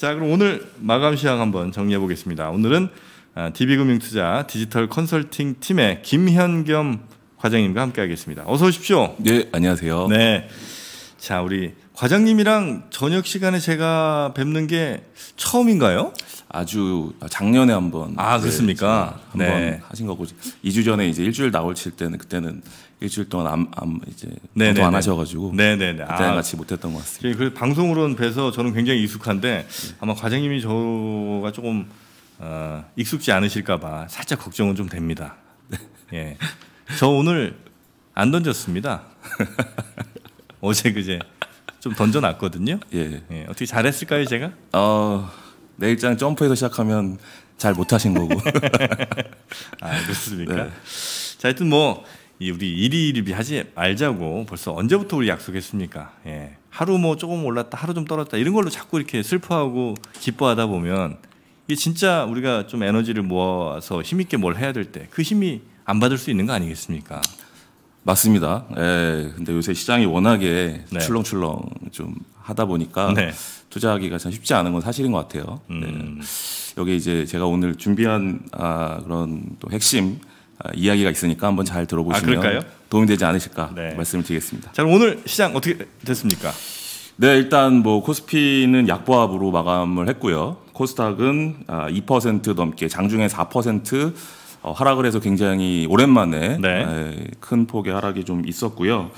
자, 그럼 오늘 마감 시황 한번 정리해 보겠습니다. 오늘은 아, DB금융투자 디지털 컨설팅 팀의 김현겸 과장님과 함께 하겠습니다. 어서 오십시오. 네, 안녕하세요. 네. 자, 우리 과장님이랑 저녁 시간에 제가 뵙는 게 처음인가요? 아주 작년에 한번 아 그렇습니까? 네, 네, 네. 한번 네. 하신 거고 2주 전에 이제 일주일 나올 칠 때는 그때는 일주일 동안 암, 암 이제 방송 네, 네, 안 네. 하셔가지고 네네네 아, 같이 못했던 것 같습니다. 그 방송으로는 뵈서 저는 굉장히 익숙한데 음. 아마 과장님이 저가 조금 어, 익숙지 않으실까봐 살짝 걱정은 좀 됩니다. 예, 저 오늘 안 던졌습니다. 어제 그제 좀 던져놨거든요. 예. 예. 어떻게 잘했을까요 제가? 어 내일장 점프에서 시작하면 잘 못하신 거고. 아 그렇습니까? 네. 자 하여튼 뭐이 우리 일일이 하지 말자고 벌써 언제부터 우리 약속했습니까? 예. 하루 뭐 조금 올랐다, 하루 좀떨었다 이런 걸로 자꾸 이렇게 슬퍼하고 기뻐하다 보면 이게 진짜 우리가 좀 에너지를 모아서 힘 있게 뭘 해야 될 때 그 힘이 안 받을 수 있는 거 아니겠습니까? 맞습니다. 예. 근데 요새 시장이 워낙에 네. 출렁출렁 좀 하다 보니까 네. 투자하기가 참 쉽지 않은 건 사실인 것 같아요. 네. 음. 네. 여기 이제 제가 오늘 준비한 아, 그런 또 핵심 아, 이야기가 있으니까 한번 잘 들어보시면 아, 도움되지 이 않으실까 네. 말씀을 드리겠습니다. 자, 오늘 시장 어떻게 됐습니까? 네, 일단 뭐 코스피는 약보합으로 마감을 했고요. 코스닥은 2% 아, 넘게 장중에 4% 어, 하락을 해서 굉장히 오랜만에 네. 아, 큰 폭의 하락이 좀 있었고요.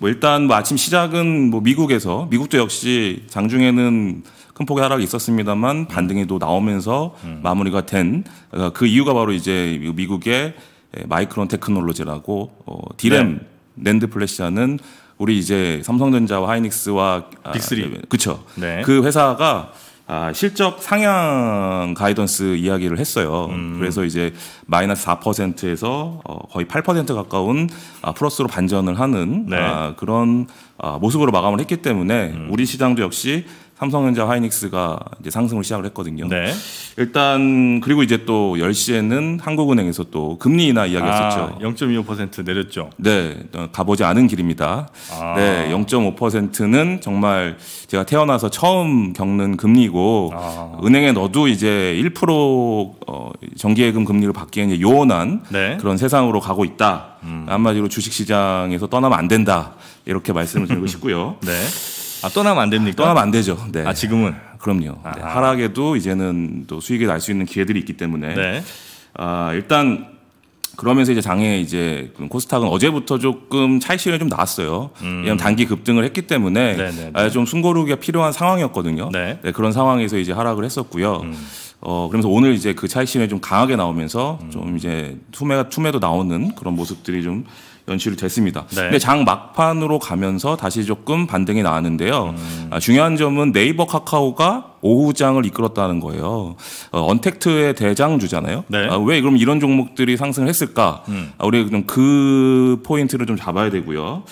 뭐 일단 뭐 아침 시작은 뭐 미국에서 미국도 역시 장중에는 큰 폭의 하락이 있었습니다만 반등이 또 나오면서 음. 마무리가 된 그 이유가 바로 이제 미국의 예, 마이크론 테크놀로지라고 어, 디램 네. 랜드 플래시라는 우리 이제 삼성전자와 하이닉스와 빅3 아, 예, 그쵸 네. 그 회사가 아, 실적 상향 가이던스 이야기를 했어요. 음. 그래서 이제 마이너스 4%에서 어, 거의 8% 가까운 아, 플러스로 반전을 하는 네. 아, 그런 아, 모습으로 마감을 했기 때문에 음. 우리 시장도 역시 삼성전자 하이닉스가 이제 상승을 시작을 했거든요. 네. 일단 그리고 이제 또 10시에는 한국은행에서 또 금리 인하 이야기했었죠. 아, 0.25% 내렸죠. 네. 어, 가보지 않은 길입니다. 아. 네. 0.5%는 정말 제가 태어나서 처음 겪는 금리고 아. 은행에 넣어도 이제 1% 어, 정기예금 금리를 받기에 이제 요원한 네. 그런 세상으로 가고 있다. 음. 한마디로 주식시장에서 떠나면 안 된다. 이렇게 말씀을 드리고 싶고요. 네. 아 떠나면 안 됩니까? 떠나면 안 되죠. 네. 아 지금은 그럼요. 아, 네, 아. 하락에도 이제는 또 수익을 날수 있는 기회들이 있기 때문에 네. 아 일단 그러면서 이제 장에 이제 코스닥은 어제부터 조금 차익 실현이 좀 나왔어요. 음. 단기 급등을 했기 때문에 네네네. 네, 네. 아, 좀 숨고르기가 필요한 상황이었거든요. 네. 네, 그런 상황에서 이제 하락을 했었고요. 음. 어 그러면서 오늘 이제 그 차익 실현이 좀 강하게 나오면서 음. 좀 이제 투매가 투매도 나오는 그런 모습들이 좀 연출이 됐습니다. 네. 근데 장 막판으로 가면서 다시 조금 반등이 나왔는데요. 음. 아, 중요한 점은 네이버 카카오가 오후장을 이끌었다는 거예요. 어, 언택트의 대장주잖아요. 네. 아, 왜 그럼 이런 종목들이 상승을 했을까? 음. 아, 우리 그럼 그 포인트를 좀 잡아야 되고요.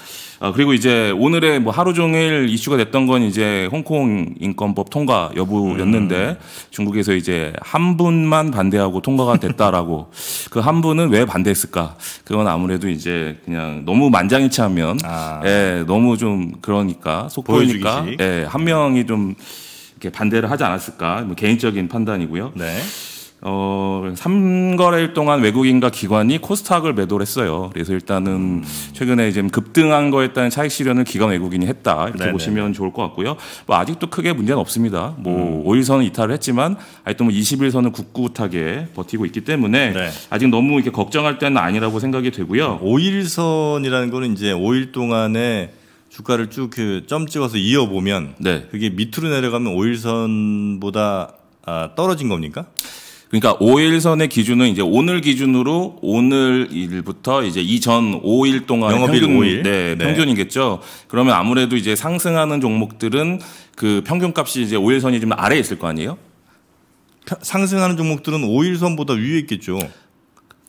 어, 그리고 이제 오늘의 뭐 하루 종일 이슈가 됐던 건 이제 홍콩 인권법 통과 여부였는데 음. 중국에서 이제 한 분만 반대하고 통과가 됐다라고 그 한 분은 왜 반대했을까? 그건 아무래도 이제 그냥 너무 만장일치하면 아. 예, 너무 좀 그러니까 속보이니까 예, 한 명이 좀 이렇게 반대를 하지 않았을까? 뭐 개인적인 판단이고요. 네. 어, 3거래일 동안 외국인과 기관이 코스닥을 매도를 했어요. 그래서 일단은 음. 최근에 이제 급등한 거에 따른 차익 실현을 기관 외국인이 했다. 이렇게 네네. 보시면 좋을 것 같고요. 뭐 아직도 크게 문제는 없습니다. 뭐 음. 5일선은 이탈을 했지만 하여튼 뭐 20일선은 굳굳하게 버티고 있기 때문에 네. 아직 너무 이렇게 걱정할 때는 아니라고 생각이 되고요. 5일선이라는 음, 거는 이제 5일 동안에 주가를 쭉 그 점 찍어서 이어보면 네. 그게 밑으로 내려가면 5일선보다 아, 떨어진 겁니까? 그러니까 5일선의 기준은 이제 오늘 기준으로 오늘 일부터 이제 이전 5일 동안 평균, 5일 네, 네, 평균이겠죠. 그러면 아무래도 이제 상승하는 종목들은 그 평균값이 이제 5일선이 좀 아래에 있을 거 아니에요? 상승하는 종목들은 5일선보다 위에 있겠죠.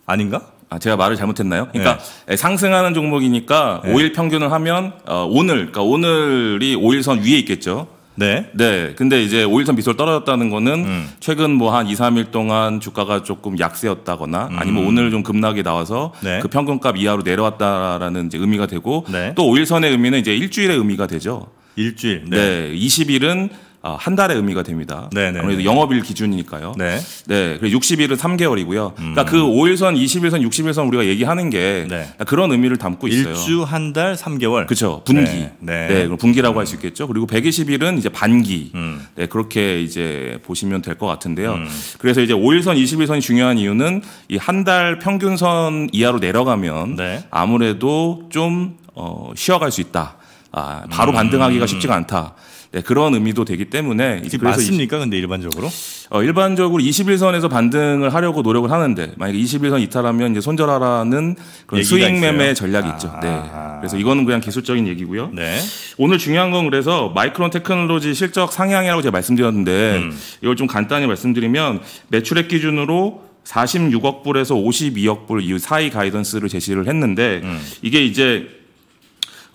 아닌가? 아, 제가 말을 잘못했나요? 그러니까 네. 예, 상승하는 종목이니까 네. 5일 평균을 하면 어, 오늘, 그러니까 오늘이 5일선 위에 있겠죠. 네. 네. 근데 이제 5일선 빗소리 떨어졌다는 거는 음. 최근 뭐 한 2, 3일 동안 주가가 조금 약세였다거나 음. 아니면 오늘 좀 급락이 나와서 네. 그 평균값 이하로 내려왔다라는 이제 의미가 되고 네. 또 5일선의 의미는 이제 일주일의 의미가 되죠. 일주일. 네. 네. 20일은 아, 한 달의 의미가 됩니다. 네네. 네, 아무래도 네. 영업일 기준이니까요. 네. 네. 그리고 60일은 3개월이고요. 음. 그러니까 그 5일선, 20일선, 60일선 우리가 얘기하는 게 네. 그러니까 그런 의미를 담고 있어요. 일주 한 달, 3개월. 그렇죠. 분기. 네, 네. 네. 그럼 분기라고 음. 할수 있겠죠. 그리고 120일은 이제 반기. 음. 네. 그렇게 이제 보시면 될 것 같은데요. 음. 그래서 이제 5일선, 20일선이 중요한 이유는 이 한 달 평균선 이하로 내려가면 아무래도 좀 어, 쉬어갈 수 있다. 아, 바로 음. 반등하기가 쉽지가 않다. 네, 그런 의미도 되기 때문에 이게 맞습니까? 근데 일반적으로 어, 일반적으로 21선에서 반등을 하려고 노력을 하는데 만약에 21선 이탈하면 이제 손절하라는 그런 스윙 매매 전략이 아, 있죠. 네. 아. 그래서 이거는 그냥 기술적인 얘기고요. 네. 오늘 중요한 건 그래서 마이크론 테크놀로지 실적 상향이라고 제가 말씀드렸는데 음. 이걸 좀 간단히 말씀드리면 매출액 기준으로 46억 불에서 52억 불이 사이 가이던스를 제시를 했는데 음. 이게 이제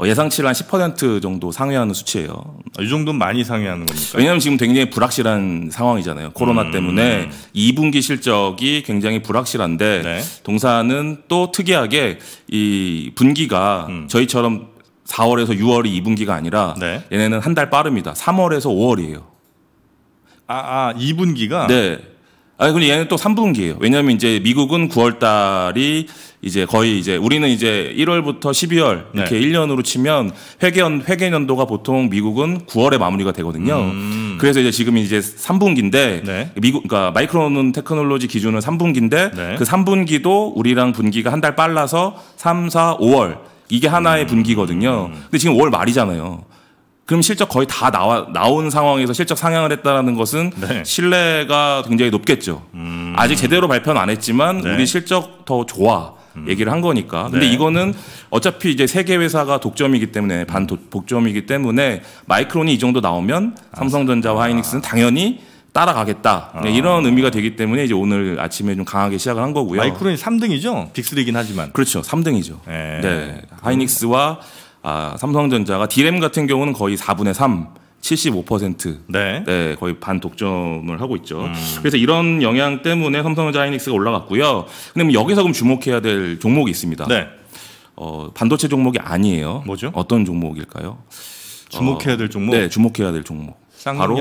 어, 예상치를 한 10% 정도 상회하는 수치예요. 아, 이 정도는 많이 상회하는 겁니까? 왜냐하면 지금 굉장히 불확실한 상황이잖아요. 코로나 음. 때문에 2분기 실적이 굉장히 불확실한데 네. 동사는 또 특이하게 이 분기가 음. 저희처럼 4월에서 6월이 2분기가 아니라 네. 얘네는 한 달 빠릅니다. 3월에서 5월이에요. 아, 아 2분기가? 네. 아, 근데 얘는 또 3분기예요. 왜냐하면 이제 미국은 9월 달이 이제 거의 이제 우리는 이제 1월부터 12월 이렇게 네. 1년으로 치면 회계연 회계 연도가 보통 미국은 9월에 마무리가 되거든요. 음. 그래서 이제 지금 이제 3분기인데 네. 미국 그러니까 마이크론 테크놀로지 기준은 3분기인데 네. 그 3분기도 우리랑 분기가 한 달 빨라서 3, 4, 5월 이게 하나의 음. 분기거든요. 근데 지금 5월 말이잖아요. 그럼 실적 거의 다 나와 나온 상황에서 실적 상향을 했다라는 것은 네. 신뢰가 굉장히 높겠죠. 음. 아직 제대로 발표는 안 했지만 네. 우리 실적 더 좋아. 음. 얘기를 한 거니까. 근데 네. 이거는 어차피 이제 세계 회사가 독점이기 때문에 반 도, 독점이기 때문에 마이크론이 이 정도 나오면 삼성전자와 하이닉스는 아. 당연히 따라가겠다. 아. 네, 이런 의미가 되기 때문에 이제 오늘 아침에 좀 강하게 시작을 한 거고요. 마이크론이 3등이죠? 빅스리긴 하지만. 그렇죠. 3등이죠. 네. 네. 하이닉스와 아, 삼성전자가 디램 같은 경우는 거의 4분의 3 75% 네. 네 거의 반 독점을 하고 있죠. 음. 그래서 이런 영향 때문에 삼성전자 하이닉스가 올라갔고요. 근데 뭐 여기서 그럼 주목해야 될 종목이 있습니다. 네. 어, 반도체 종목이 아니에요. 뭐죠? 어떤 종목일까요? 어, 주목해야 될 종목. 어, 네, 주목해야 될 종목. 바로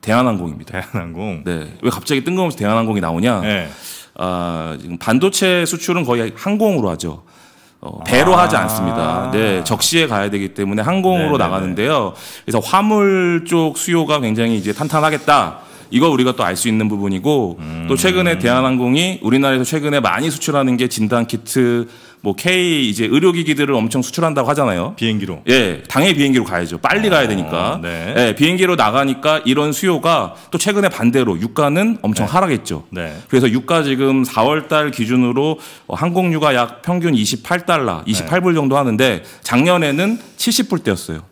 대한항공입니다. 대한항공. 네. 왜 갑자기 뜬금없이 대한항공이 나오냐? 네. 아, 지금 반도체 수출은 거의 항공으로 하죠. 어, 배로 아 하지 않습니다. 아. 네, 적시에 가야 되기 때문에 항공으로 네네네. 네, 네. 나가는데요. 그래서 화물 쪽 수요가 굉장히 이제 탄탄하겠다. 이거 우리가 또 알 수 있는 부분이고 음. 또 최근에 대한항공이 우리나라에서 최근에 많이 수출하는 게 진단 키트 뭐 K 이제 의료기기들을 엄청 수출한다고 하잖아요. 비행기로. 예, 당연히 비행기로 가야죠. 빨리 어, 가야 아, 되니까. 네. 예, 비행기로 나가니까 이런 수요가 또 최근에 반대로 유가는 엄청 네. 하락했죠. 네. 그래서 유가 지금 4월달 기준으로 어, 항공유가 약 평균 28달러, 28불 정도 하는데 작년에는 70불대였어요.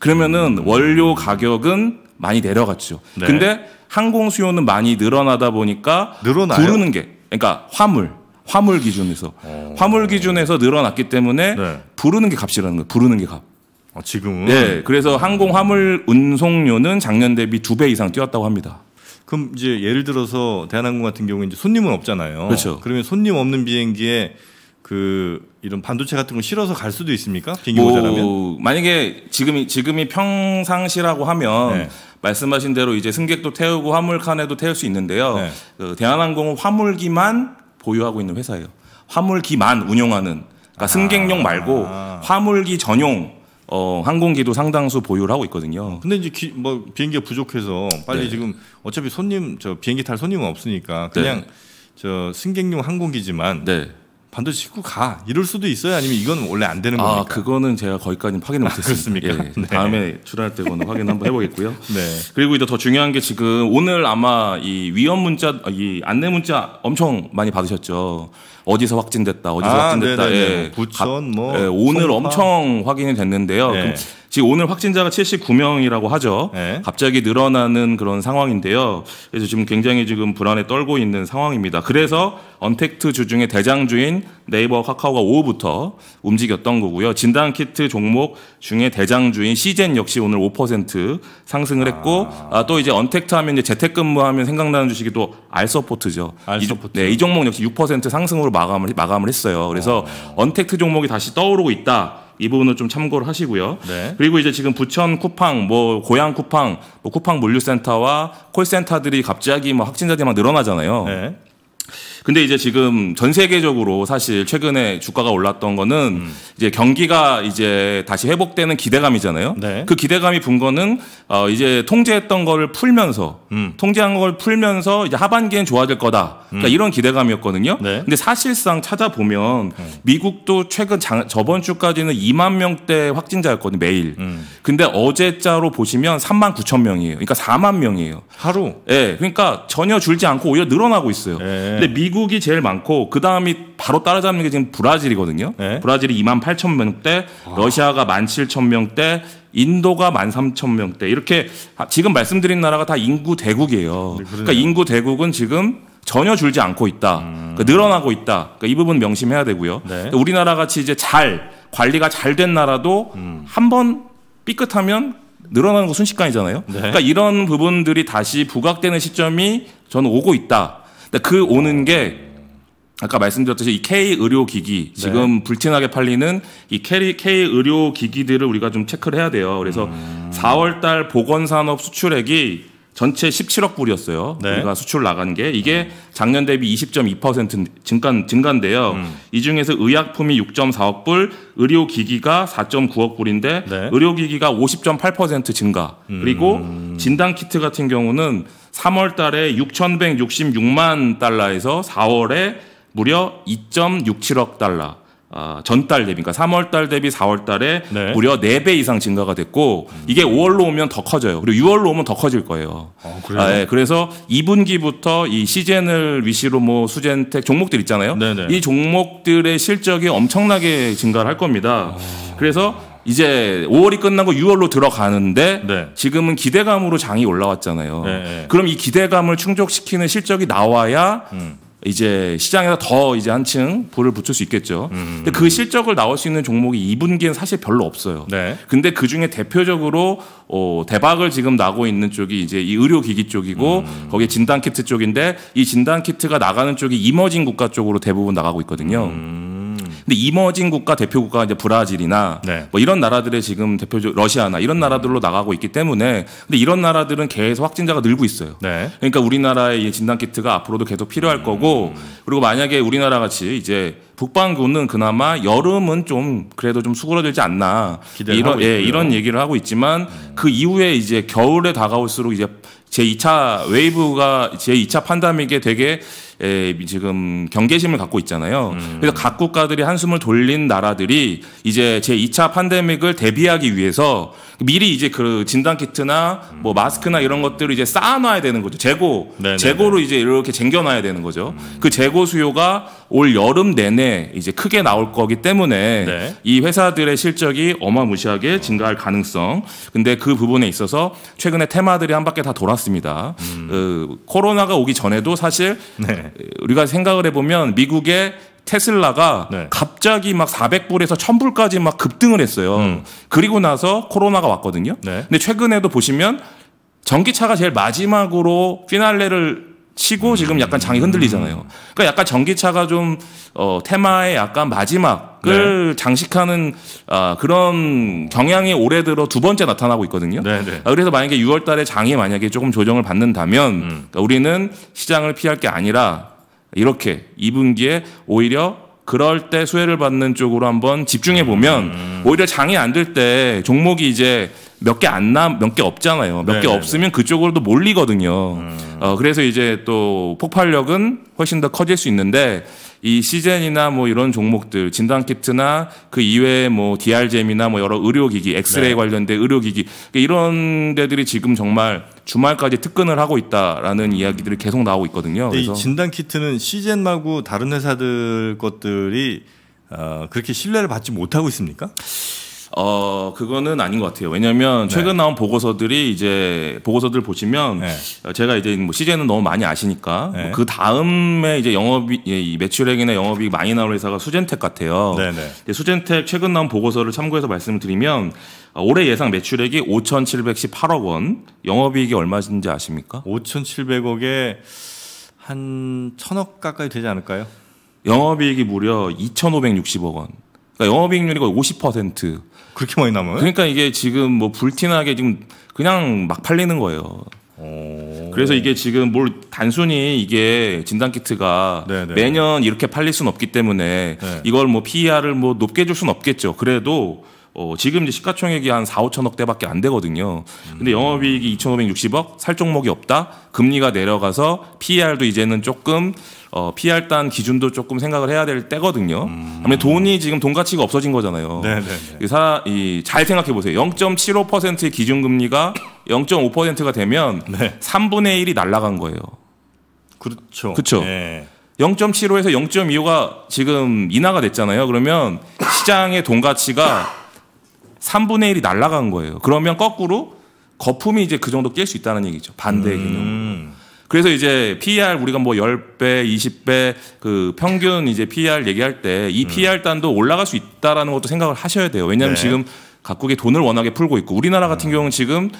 그러면은 음. 원료 가격은 많이 내려갔죠. 네. 근데 항공 수요는 많이 늘어나다 보니까 늘어나요? 부르는 게 그러니까 화물 화물 기준에서 오. 어. 화물 기준에서 늘어났기 때문에 네. 부르는 게 값이라는 거예요. 부르는 게 값. 아, 지금은 네, 그래서 항공 화물 운송료는 작년 대비 두 배 이상 뛰었다고 합니다. 그럼 이제 예를 들어서 대한항공 같은 경우에 이제 손님은 없잖아요. 그렇죠. 그러면 손님 없는 비행기에 그 이런 반도체 같은 걸 실어서 갈 수도 있습니까? 비행기 뭐, 모자라면 만약에 지금이 지금이 평상시라고 하면 네. 말씀하신 대로 이제 승객도 태우고 화물칸에도 태울 수 있는데요. 네. 그 대한항공은 화물기만 보유하고 있는 회사예요. 화물기만 운용하는 그러니까 아. 승객용 말고 화물기 전용 어, 항공기도 상당수 보유를 하고 있거든요. 근데 이제 기, 뭐 비행기가 부족해서 빨리 네. 지금 어차피 손님 저 비행기 탈 손님은 없으니까 그냥 네. 저 승객용 항공기지만 네. 반드시 싣고 가 이럴 수도 있어요 아니면 이건 원래 안 되는 아, 겁니까? 아 그거는 제가 거기까지는 확인을 아, 못했습니다. 아, 예, 네. 다음에 출연할 때 그거는 확인 한번 해보겠고요. 네. 그리고 이제 더 중요한 게 지금 오늘 아마 이 위험 문자 아, 이 안내 문자 엄청 많이 받으셨죠. 어디서 확진됐다 어디서 아, 확진됐다 네네네. 예. 부천 뭐 예, 오늘 송파. 엄청 확인이 됐는데요. 네. 지금 오늘 확진자가 79명이라고 하죠. 네. 갑자기 늘어나는 그런 상황인데요. 그래서 지금 굉장히 지금 불안에 떨고 있는 상황입니다. 그래서 언택트 주중에 대장주인 네이버 카카오가 오후부터 움직였던 거고요. 진단키트 종목 중에 대장주인 시젠 역시 오늘 5% 상승을 했고 아. 아, 또 이제 언택트 하면 이제 재택근무하면 생각나는 주식이 또 알서포트죠. 알서포트. 이, 네, 이 종목 역시 6% 상승으로 마감을 마감을 했어요. 그래서 아. 언택트 종목이 다시 떠오르고 있다. 이부분을좀 참고를 하시고요. 네. 그리고 이제 지금 부천 쿠팡, 뭐 고양 쿠팡, 뭐 쿠팡 물류센터와 콜센터들이 갑자기 뭐 확진자들이 막 늘어나잖아요. 네. 근데 이제 지금 전 세계적으로 사실 최근에 주가가 올랐던 거는 음. 이제 경기가 이제 다시 회복되는 기대감이잖아요. 네. 그 기대감이 분 거는 어 이제 통제했던 거를 풀면서 음. 통제한 걸 풀면서 이제 하반기엔 좋아질 거다. 그러니까 음. 이런 기대감이었거든요. 네. 근데 사실상 찾아보면 네. 미국도 최근 장, 저번 주까지는 2만 명대 확진자였거든요. 매일. 음. 근데 어제자로 보시면 3만 9천 명이에요. 그러니까 4만 명이에요. 하루. 예. 네. 그러니까 전혀 줄지 않고 오히려 늘어나고 있어요. 예. 근데 미 미국이 제일 많고 그 다음이 바로 따라잡는 게 지금 브라질이거든요. 네. 브라질이 2만 8천 명대, 아. 러시아가 1만 7천 명대, 인도가 1만 3천 명대 이렇게 지금 말씀드린 나라가 다 인구 대국이에요. 네, 그러니까 인구 대국은 지금 전혀 줄지 않고 있다. 음. 그러니까 늘어나고 있다. 그러니까 이 부분 명심해야 되고요. 네. 우리나라 같이 이제 잘 관리가 잘 된 나라도 음. 한번 삐끗하면 늘어나는 거 순식간이잖아요. 네. 그러니까 이런 부분들이 다시 부각되는 시점이 저는 오고 있다. 근데 그 오는 게 아까 말씀드렸듯이 이 K 의료 기기 네. 지금 불티나게 팔리는 이 K, K 의료 기기들을 우리가 좀 체크를 해야 돼요. 그래서 음. 4월 달 보건 산업 수출액이 전체 17억 불이었어요. 네. 우리가 수출 나간 게 이게 음. 작년 대비 20.2% 증가 증가인데요. 음. 이 중에서 의약품이 6.4억 불, 의료 기기가 4.9억 불인데 네. 의료 기기가 50.8% 증가. 그리고 음. 진단 키트 같은 경우는 3월 달에 6,166만 달러에서 4월에 무려 2.67억 달러, 아, 전달 대비, 그러니까 3월 달 대비 4월 달에 네. 무려 4배 이상 증가가 됐고, 음. 이게 5월로 오면 더 커져요. 그리고 6월로 오면 더 커질 거예요. 아, 그래요? 아, 예. 그래서 2분기부터 이 시젠을 위시로 뭐 수젠텍 종목들 있잖아요. 네네. 네. 이 종목들의 실적이 엄청나게 증가를 할 겁니다. 아. 그래서 이제 5월이 끝나고 6월로 들어가는데 네. 지금은 기대감으로 장이 올라왔잖아요. 네, 네. 그럼 이 기대감을 충족시키는 실적이 나와야 음. 이제 시장에서 더 이제 한층 불을 붙일 수 있겠죠. 음. 근데 그 실적을 나올 수 있는 종목이 2분기엔 사실 별로 없어요. 네. 근데 그 중에 대표적으로 어, 대박을 지금 나고 있는 쪽이 이제 이 의료기기 쪽이고 음. 거기에 진단키트 쪽인데 이 진단키트가 나가는 쪽이 이머징 국가 쪽으로 대부분 나가고 있거든요. 음. 근데 이머징 국가 대표국가 이제 브라질이나 네. 뭐 이런 나라들의 지금 대표적 러시아나 이런 음. 나라들로 나가고 있기 때문에 근데 이런 나라들은 계속 확진자가 늘고 있어요. 네. 그러니까 우리나라의 진단 키트가 앞으로도 계속 필요할 음. 거고 그리고 만약에 우리나라 같이 이제 북방군은 그나마 여름은 좀 그래도 좀 수그러들지 않나 이런 예, 이런 얘기를 하고 있지만 음. 그 이후에 이제 겨울에 다가올수록 이제 제 2차 웨이브가 제 2차 판다믹에 되게 예, 지금 경계심을 갖고 있잖아요. 음. 그래서 각 국가들이 한숨을 돌린 나라들이 이제 제 2차 팬데믹을 대비하기 위해서 미리 이제 그 진단 키트나 뭐 마스크나 이런 것들을 이제 쌓아놔야 되는 거죠. 재고 네네네. 네, 재고로 네. 이제 이렇게 쟁겨놔야 되는 거죠. 음. 그 재고 수요가 올 여름 내내 이제 크게 나올 거기 때문에 네. 이 회사들의 실적이 어마무시하게 증가할 가능성. 근데 그 부분에 있어서 최근에 테마들이 한 바퀴 다 돌았습니다. 음. 어, 코로나가 오기 전에도 사실 네. 우리가 생각을 해보면 미국의 테슬라가 네. 갑자기 막 400불에서 1000불까지 막 급등을 했어요. 음. 그리고 나서 코로나가 왔거든요. 네. 근데 최근에도 보시면 전기차가 제일 마지막으로 피날레를 치고 지금 약간 장이 흔들리잖아요. 그러니까 약간 전기차가 좀 어, 테마의 약간 마지막을 네. 장식하는 아, 그런 경향이 올해 들어 두 번째 나타나고 있거든요. 네, 네. 아, 그래서 만약에 6월달에 장이 만약에 조금 조정을 받는다면 음. 그러니까 우리는 시장을 피할 게 아니라 이렇게 2분기에 오히려 그럴 때 수혜를 받는 쪽으로 한번 집중해 보면 음. 오히려 장이 안 될 때 종목이 이제 몇개안 남, 몇 개 없잖아요. 몇개 네, 네, 네. 없으면 그쪽으로도 몰리거든요. 음. 어, 그래서 이제 또 폭발력은 훨씬 더 커질 수 있는데 이 시젠이나 뭐 이런 종목들 진단 키트나 그 이외에 뭐 DRGM이나 뭐 여러 의료기기, 엑스레이 네. 관련된 의료기기 이런 데들이 지금 정말 주말까지 특근을 하고 있다라는 이야기들이 계속 나오고 있거든요. 그래서 이 진단 키트는 시젠하고 다른 회사들 것들이 어, 그렇게 신뢰를 받지 못하고 있습니까? 어 그거는 아닌 것 같아요. 왜냐하면 네. 최근 네. 나온 보고서들이 이제 보고서들 보시면 네. 제가 이제 뭐 CJ는 너무 많이 아시니까 네. 그 다음에 이제 영업이 예, 이 매출액이나 영업이익 많이 나올 회사가 수젠텍 같아요. 네, 네. 수젠텍 최근 나온 보고서를 참고해서 말씀드리면 을 어, 올해 예상 매출액이 5,718억 원, 영업이익이 얼마인지 아십니까? 5,700억에 한 천억 가까이 되지 않을까요? 영업이익이 무려 2,560억 원. 그러니까 영업이익률이 거의 50% 그렇게 많이 남아요? 그러니까 이게 지금 뭐 불티나게 지금 그냥 막 팔리는 거예요. 오. 그래서 이게 지금 뭘 단순히 이게 진단 키트가 네네. 네. 매년 이렇게 팔릴 수는 없기 때문에 네. 이걸 뭐 PER을 뭐 높게 줄 수는 없겠죠. 그래도 어, 지금 이제 시가총액이 한 4, 5천억 대밖에 안 되거든요. 근데 영업이익이 2,560억, 살 종목이 없다. 금리가 내려가서 PER도 이제는 조금 어, PR 단 기준도 조금 생각을 해야 될 때거든요. 음. 돈이 지금 돈 가치가 없어진 거잖아요. 네네 네, 네. 사, 이, 잘 생각해 보세요. 0.75%의 기준금리가 0.5%가 되면 네. 3분의 1이 날라간 거예요. 그렇죠. 그렇죠. 네. 0.75에서 0.25가 지금 인하가 됐잖아요. 그러면 시장의 돈 가치가 3분의 1이 날라간 거예요. 그러면 거꾸로 거품이 이제 그 정도 깰 수 있다는 얘기죠. 반대의 음. 개념으로. 그래서 이제 PER 우리가 뭐 10배, 20배 그 평균 이제 PER 얘기할 때이 음. PER 단도 올라갈 수 있다라는 것도 생각을 하셔야 돼요. 왜냐하면 네. 지금 각국의 돈을 워낙에 풀고 있고 우리나라 같은 음. 경우는 지금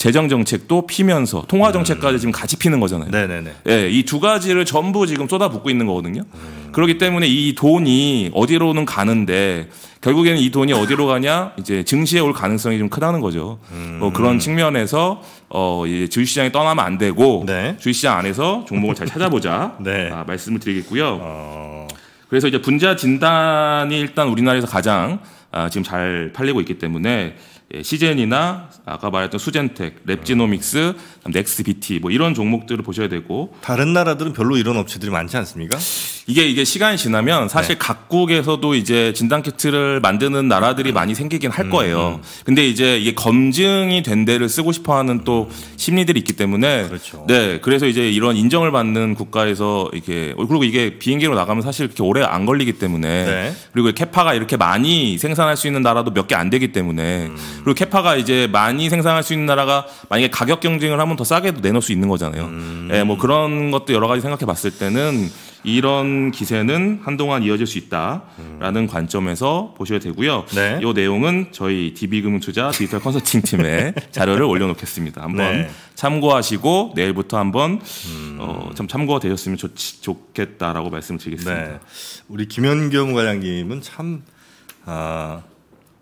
재정 정책도 피면서 통화 음. 정책까지 지금 같이 피는 거잖아요. 네네네. 예, 이두 가지를 전부 지금 쏟아붓고 있는 거거든요. 음. 그렇기 때문에 이 돈이 어디로는 가는데 결국에는 이 돈이 어디로 가냐 이제 증시에 올 가능성이 좀 크다는 거죠. 뭐 음. 뭐 그런 측면에서 어 이제 주식시장에 떠나면 안 되고 네. 주식시장 안에서 종목을 잘 찾아보자 네. 아, 말씀을 드리겠고요. 어. 그래서 이제 분자 진단이 일단 우리나라에서 가장 아, 지금 잘 팔리고 있기 때문에 예, 시젠이나 아까 말했던 수젠텍, 랩지노믹스, 넥스비티 뭐 이런 종목들을 보셔야 되고 다른 나라들은 별로 이런 업체들이 많지 않습니까? 이게 이게 시간이 지나면 사실 네. 각국에서도 이제 진단 키트를 만드는 나라들이 많이 생기긴 할 음, 거예요. 음, 근데 이제 이게 검증이 된 데를 쓰고 싶어 하는 또 심리들이 있기 때문에 그렇죠. 네. 그래서 이제 이런 인정을 받는 국가에서 이렇게 그리고 이게 비행기로 나가면 사실 그렇게 오래 안 걸리기 때문에 네. 그리고 캐파가 이렇게 많이 생산할 수 있는 나라도 몇 개 안 되기 때문에 음. 음. 그리고 캐파가 이제 많이 생산할 수 있는 나라가 만약에 가격 경쟁을 하면 더 싸게도 내놓을 수 있는 거잖아요. 음. 예, 뭐 그런 것도 여러 가지 생각해 봤을 때는 이런 기세는 한동안 이어질 수 있다라는 음. 관점에서 보셔야 되고요. 네. 이 내용은 저희 DB금융투자 디지털 컨설팅 팀의 자료를 올려놓겠습니다. 한번 네. 참고하시고 내일부터 한번 음. 어, 참 참고가 되셨으면 좋, 좋겠다라고 말씀드리겠습니다. 네. 우리 김현경 과장님은 참 아,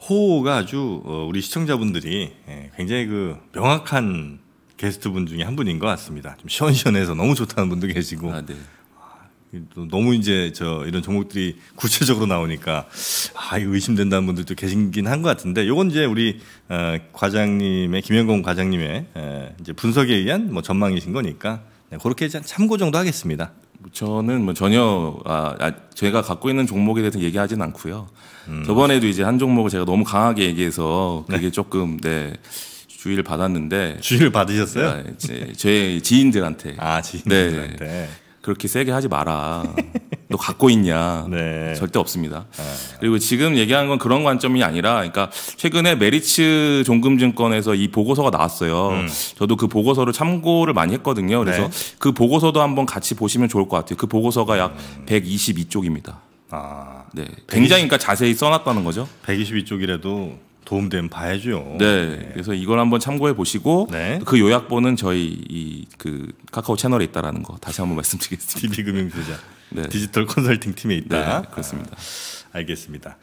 호가 아주 어, 우리 시청자분들이 예, 굉장히 그 명확한 게스트분 중에 한 분인 것 같습니다. 좀 시원시원해서 너무 좋다는 분도 계시고 아, 네. 아, 너무 이제 저 이런 종목들이 구체적으로 나오니까 아 의심된다는 분들도 계신긴 한 것 같은데 요건 이제 우리 어, 과장님의 김현공 과장님의 이제 분석에 의한 뭐 전망이신 거니까 네, 그렇게 참고 정도 하겠습니다. 뭐 저는 뭐 전혀 아, 아, 제가 갖고 있는 종목에 대해서 얘기하진 않고요. 음. 저번에도 이제 한 종목을 제가 너무 강하게 얘기해서 네. 그게 네. 조금 네 주의를 받았는데 주의를 받으셨어요? 아, 제, 제 지인들한테 아 지인들한테 네, 그렇게 세게 하지 마라. 너 갖고 있냐? 네. 절대 없습니다. 네. 그리고 지금 얘기한건 그런 관점이 아니라, 그러니까 최근에 메리츠 종금증권에서 이 보고서가 나왔어요. 음. 저도 그 보고서를 참고를 많이 했거든요. 그래서 네. 그 보고서도 한번 같이 보시면 좋을 것 같아요. 그 보고서가 약 음. 122쪽입니다. 아, 네. 굉장히 그러니까 자세히 써놨다는 거죠. 122쪽이라도 도움되면 봐야죠. 네. 네. 그래서 이걸 한번 참고해 보시고 네. 그 요약본은 저희 이그 카카오 채널에 있다라는 거 다시 한번 말씀드리겠습니다. DB금융투자. 네. 디지털 컨설팅 팀에 있다. 네, 아, 그렇습니다. 아, 알겠습니다.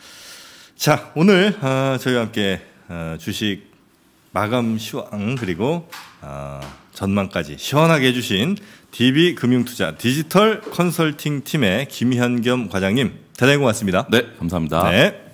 자 오늘 아, 저희와 함께 아, 주식 마감 시황 그리고 아, 전망까지 시원하게 해주신 DB 금융투자 디지털 컨설팅 팀의 김현겸 과장님 대단히 고맙습니다. 네 감사합니다. 네.